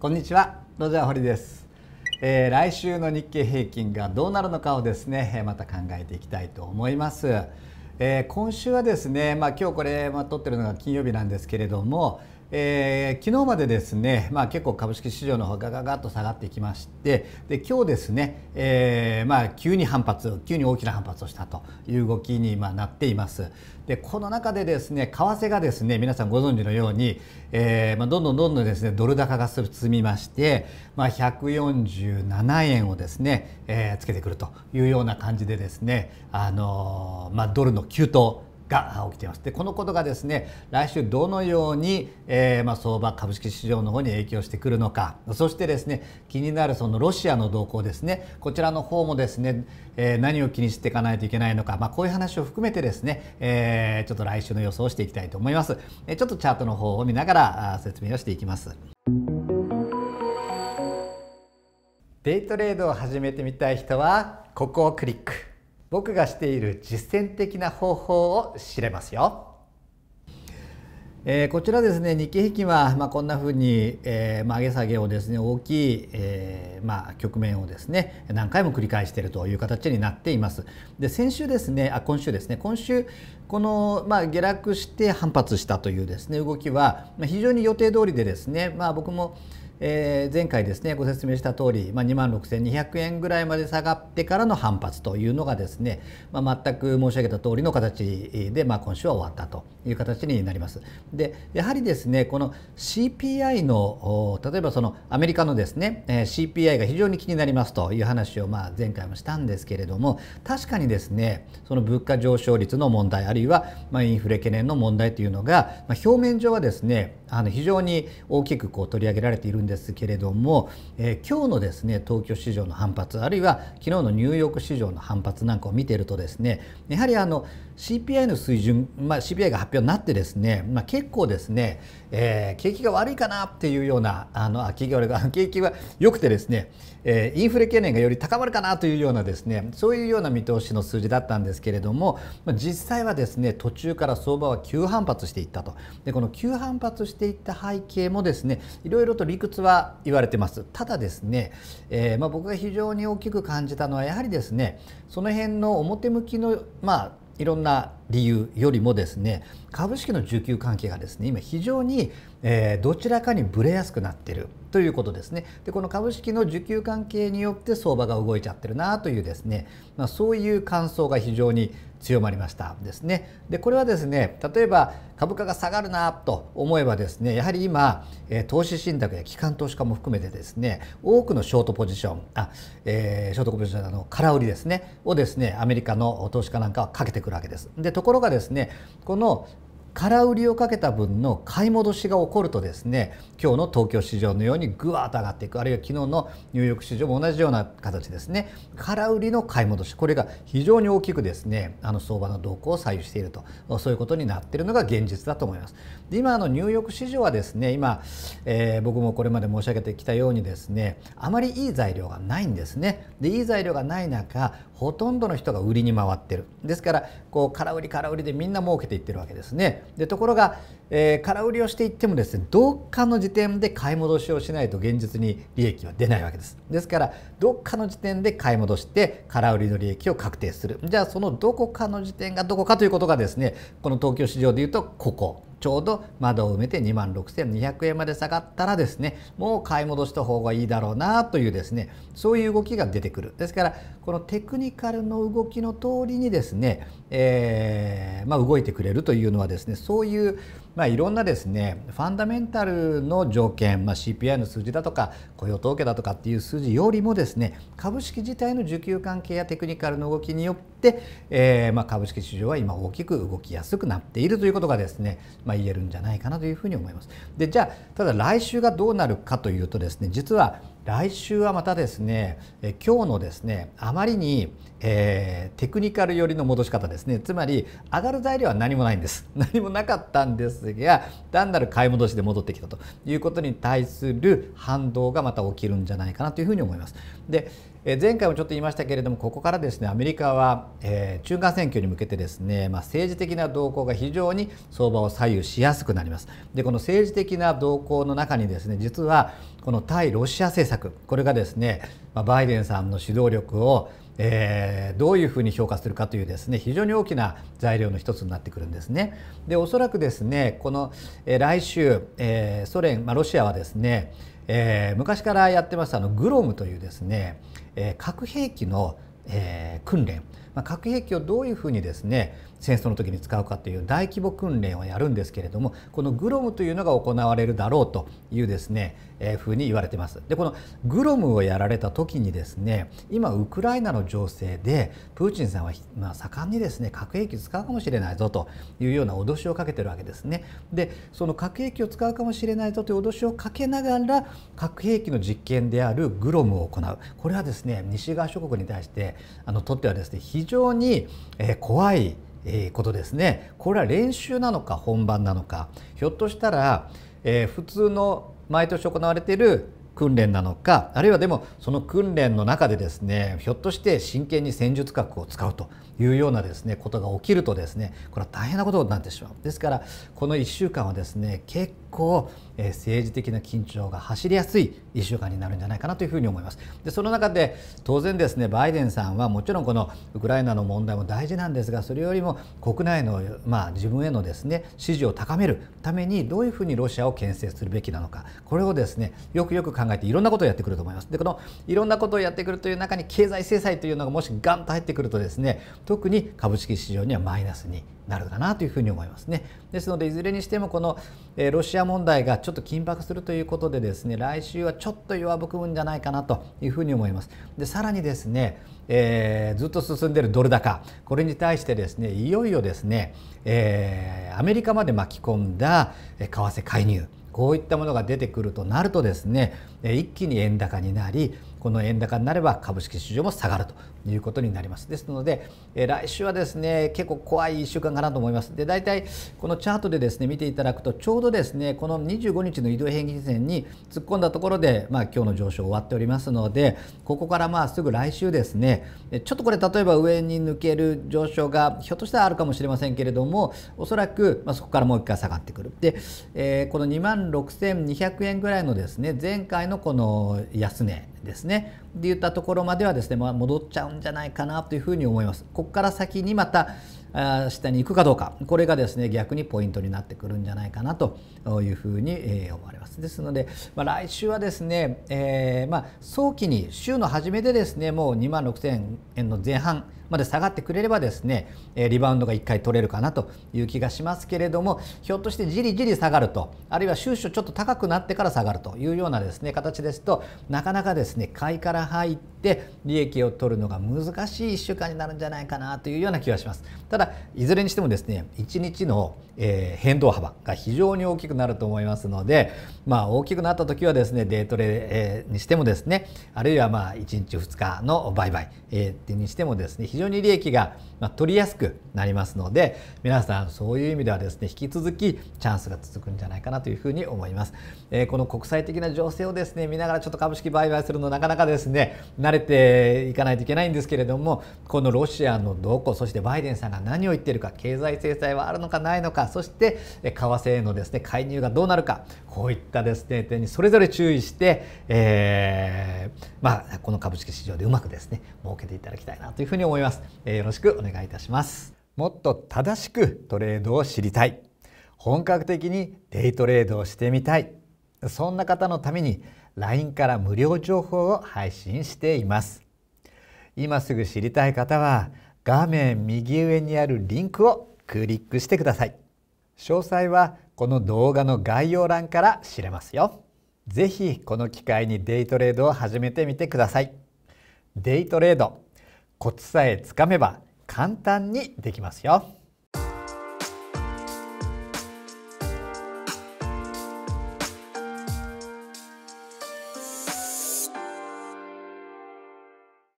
こんにちはロジャー堀です、えー、来週の日経平均がどうなるのかをですねまた考えていきたいと思いますえー、今週はですね、まあ、今日これ、まあ、撮ってるのが金曜日なんですけれども、えー、昨日までですね、まあ、結構株式市場の方がガガッと下がってきましてで今日ですね、えー、まあ、急に反発急に大きな反発をしたという動きにまなっていますでこの中でですね為替がですね皆さんご存知のように、えー、まあ、どんどんどんどんですねドル高が進みまして、まあ、147円をですね、えつけてくるというような感じでですねあのまあ、ドルの急騰が起きています。でこのことがですね来週どのように、えー、まあ、相場株式市場の方に影響してくるのかそしてですね気になるそのロシアの動向ですねこちらの方もですね、えー、何を気にしていかないといけないのか、まあ、こういう話を含めてですね、えー、ちょっと来週の予想をしていきたいと思います。えちょっとチャートの方を見ながら説明をしていきます。デイトレードを始めてみたい人はここをクリック。僕がしている実践的な方法を知れますよ。えー、こちらですね日経平均は、まあ、こんなふうに、えーま上げ下げをですね大きい、えーまあ、局面をですね何回も繰り返しているという形になっています。で先週ですねあ今週ですね今週この、まあ、下落して反発したというですね動きは、まあ、非常に予定通りでですね、まあ、僕もえー、前回ですねご説明した通り、まあ、2万6200円ぐらいまで下がってからの反発というのがですね、まあ、全く申し上げた通りの形で、まあ、今週は終わったという形になります。でやはりですねこの CPI の例えばそのアメリカのですね CPI が非常に気になりますという話をまあ前回もしたんですけれども確かにですねその物価上昇率の問題あるいはまあインフレ懸念の問題というのが、まあ、表面上はですねあの非常に大きくこう取り上げられているんですですけれども、えー、今日のですね東京市場の反発あるいは昨日のニューヨーク市場の反発なんかを見ているとですねやはりあの CPI の水準、まあ、CPI が発表になってですね、まあ、結構ですね、えー、景気が悪いかなっていうようなあのあ景が景気が良くてですねえインフレ懸念がより高まるかなというようなですねそういうような見通しの数字だったんですけれども実際はですね途中から相場は急反発していったとでこの急反発していった背景もですねいろいろと理屈は言われてますただですね、えー、ま僕が非常に大きく感じたのはやはりですねその辺の表向きのまあいろんな理由よりもですね株式の需給関係がですね今非常に、えどちらかにぶれやすくなってるということですねでこの株式の需給関係によって相場が動いちゃってるなというですね、まあ、そういう感想が非常に強まりましたですね。でこれはですね例えば株価が下がるなと思えばですねやはり今投資信託や機関投資家も含めてですね多くのショートポジションあ、えー、ショートポジションの空売りですねをですねアメリカの投資家なんかはかけてくるわけです。でところがですねこの空売りをかけた分の買い戻しが起こるとですね今日の東京市場のようにぐわっと上がっていくあるいは昨日のニューヨーク市場も同じような形ですね空売りの買い戻しこれが非常に大きくですねあの相場の動向を左右しているとそういうことになっているのが現実だと思います。で今のニューヨーク市場はですね今、えー、僕もこれまで申し上げてきたようにですねあまりいい材料がないんですね。でいい材料がない中ほとんどの人が売りに回ってるですからこう空売り空売りでみんな儲けていってるわけですねでところが、えー、空売りをしていってもですねどっかの時点で買い戻しをしないと現実に利益は出ないわけですですからどっかの時点で買い戻して空売りの利益を確定するじゃあそのどこかの時点がどこかということがですねこの東京市場でいうとここちょうど窓を埋めて2万6200円まで下がったらですねもう買い戻した方がいいだろうなというですねそういう動きが出てくるですからこのテクニカルの動きの通りにですね、えー、まあ、動いてくれるというのはですねそういう、まあ、いろんなですねファンダメンタルの条件、まあ、CPI の数字だとか雇用統計だとかっていう数字よりもですね株式自体の需給関係やテクニカルの動きによって、えー、ま株式市場は今大きく動きやすくなっているということがですね、まあまあ、言えるんじゃないかなというふうに思います。でじゃあただ来週がどうなるかというとですね実は来週はまたですね今日のですねあまりに、えー、テクニカル寄りの戻し方ですねつまり上がる材料は何もないんです 何もなかったんですが単なる買い戻しで戻ってきたということに対する反動がまた起きるんじゃないかなというふうに思います。で前回もちょっと言いましたけれどもここからですねアメリカは、えー、中間選挙に向けてですね、まあ、政治的な動向が非常に相場を左右しやすくなりますでこの政治的な動向の中にですね実はこの対ロシア政策これがですねバイデンさんの指導力を、えー、どういうふうに評価するかというですね非常に大きな材料の一つになってくるんですね。でおそらくですねこの、えー、来週、えー、ソ連、まあ、ロシアはですね、えー、昔からやってますあのグロムというですね、えー、核兵器の、えー、訓練まあ、核兵器をどういうふうにですね戦争の時に使うかという大規模訓練をやるんですけれどもこのグロムというのが行われるだろうというですね、えー、ふうに言われてます。でこのグロムをやられた時にですね今ウクライナの情勢でプーチンさんは、まあ、盛んにですね核兵器使うかもしれないぞというような脅しをかけてるわけですね。でその核兵器を使うかもしれないぞという脅しをかけながら核兵器の実験であるグロムを行うこれはですね西側諸国に対してあのとってはですね非非常に怖いことですねこれは練習なのか本番なのかひょっとしたら普通の毎年行われている訓練なのかあるいはでもその訓練の中でですねひょっとして真剣に戦術核を使うというようなですねことが起きるとですねこれは大変なことになってしまうですからこの1週間はですね結構、え政治的な緊張が走りやすい1週間になるんじゃないかなというふうに思いますでその中で当然ですねバイデンさんはもちろんこのウクライナの問題も大事なんですがそれよりも国内の、まあ、自分へのですね支持を高めるためにどういうふうにロシアを牽制するべきなのかこれをですねよくよく考考えていろんなことをやってくると思いますでこのいろんなことをやってくるという中に経済制裁というのがもしガンと入ってくるとですね特に株式市場にはマイナスになるかなというふに思いますね。ですのでいずれにしてもこの、えロシア問題がちょっと緊迫するということでですね来週はちょっと弱含むんじゃないかなというふうに思います。でさらにですね、えー、ずっと進んでいるドル高これに対してですねいよいよですね、えー、アメリカまで巻き込んだ為替介入こういったものが出てくるとなるとですね一気に円高になりこの円高になれば株式市場も下がるということになりますですので、え来週はですね結構怖い1週間かなと思いますで大体このチャートでですね見ていただくとちょうどですねこの25日の移動平均線に突っ込んだところで、まあ、今日の上昇終わっておりますのでここからまあすぐ来週ですねちょっとこれ例えば上に抜ける上昇がひょっとしたらあるかもしれませんけれどもおそらく、まあ、そこからもう一回下がってくるで、えー、この2万6200円ぐらいのですね前回のこの安値ですねで言ったところまではですね、まあ、戻っちゃうんじゃないかなというふうに思いますここから先にまた下に行くかどうかこれがですね逆にポイントになってくるんじゃないかなというふうに思われますですので、まあ、来週はですね、えー、まあ早期に週の初めでですねもう2万6000円の前半まで下がってくれればですねリバウンドが1回取れるかなという気がしますけれどもひょっとしてじりじり下がるとあるいは収支ちょっと高くなってから下がるというようなですね形ですとなかなかですね買いから入って利益を取るのが難しい1週間になるんじゃないかなというような気がします。ただいずれにしてもですね1日の、え変動幅が非常に大きくなると思いますので、まあ、大きくなった時はですねデートレ、にしてもですねあるいはまあ1日2日の売買、えにしてもですね非常常に利益がまあ、取りやすくなりますので皆さんそういう意味ではですね引き続きチャンスが続くんじゃないかなというふうに思います、えー、この国際的な情勢をですね見ながらちょっと株式売買するのなかなかですね慣れていかないといけないんですけれどもこのロシアの動向そしてバイデンさんが何を言ってるか経済制裁はあるのかないのかそして為替へのですね介入がどうなるかこういったですね点にそれぞれ注意して、えー、まあ、この株式市場でうまくですね儲けていただきたいなというふうに思います、えー、よろしくお願い願いいたしますもっと正しくトレードを知りたい本格的にデイトレードをしてみたいそんな方のために LINE から無料情報を配信しています今すぐ知りたい方は画面右上にあるリンクをクリックしてください詳細はこの動画の概要欄から知れますよぜひこの機会にデイトレードを始めてみてくださいデイトレードコツさえつかめば簡単にできますよ。